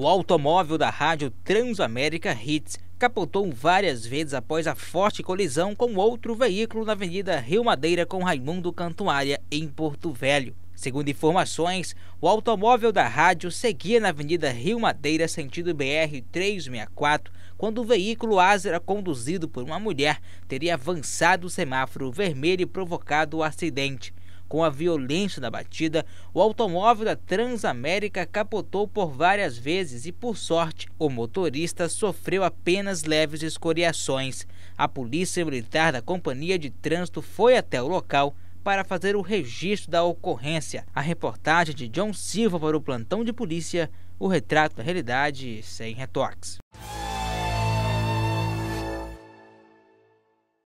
O automóvel da rádio Transamérica Hits capotou várias vezes após a forte colisão com outro veículo na Avenida Rio Madeira com Raimundo Cantuária, em Porto Velho. Segundo informações, o automóvel da rádio seguia na Avenida Rio Madeira, sentido BR 364, quando o veículo Azera, conduzido por uma mulher, teria avançado o semáforo vermelho e provocado o acidente. Com a violência da batida, o automóvel da Transamérica capotou por várias vezes e, por sorte, o motorista sofreu apenas leves escoriações. A Polícia Militar da Companhia de Trânsito foi até o local para fazer o registro da ocorrência. A reportagem de John Silva para o plantão de polícia, o retrato da realidade sem retoques.